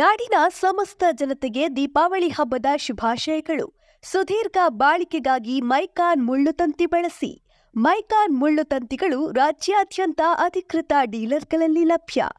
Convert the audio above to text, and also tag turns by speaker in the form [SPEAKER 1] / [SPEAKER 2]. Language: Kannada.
[SPEAKER 1] ನಾಡಿನ ಸಮಸ್ತ ಜನತೆಗೆ ದೀಪಾವಳಿ ಹಬ್ಬದ ಶುಭಾಶಯಗಳು ಸುದೀರ್ಘ ಬಾಳಿಕೆಗಾಗಿ ಮೈಕಾನ್ ಮುಳ್ಳುತಂತಿ ಬಳಸಿ ಮೈಕಾನ್ ಮುಳ್ಳುತಂತಿಗಳು ರಾಜ್ಯಾದ್ಯಂತ ಅಧಿಕೃತ ಡೀಲರ್ಗಳಲ್ಲಿ ಲಭ್ಯ